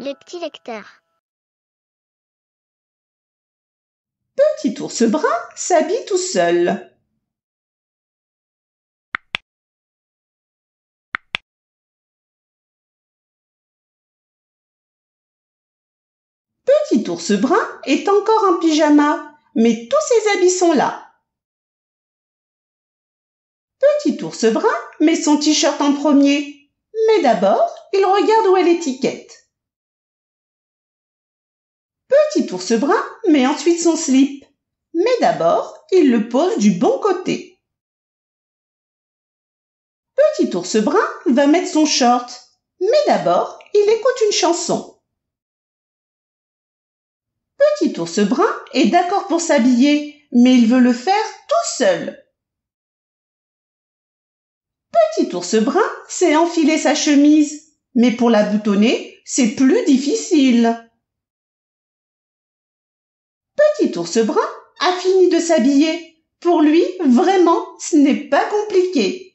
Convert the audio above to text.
Les petits lecteurs. Petit ours brun s'habille tout seul. Petit ours brun est encore en pyjama, mais tous ses habits sont là. Petit ours brun met son t-shirt en premier, mais d'abord il regarde où est l'étiquette. Petit ours brun met ensuite son slip. Mais d'abord, il le pose du bon côté. Petit ours brun va mettre son short. Mais d'abord, il écoute une chanson. Petit ours brun est d'accord pour s'habiller, mais il veut le faire tout seul. Petit ours brun sait enfiler sa chemise, mais pour la boutonner, c'est plus difficile petit ce brun a fini de s'habiller. Pour lui, vraiment, ce n'est pas compliqué.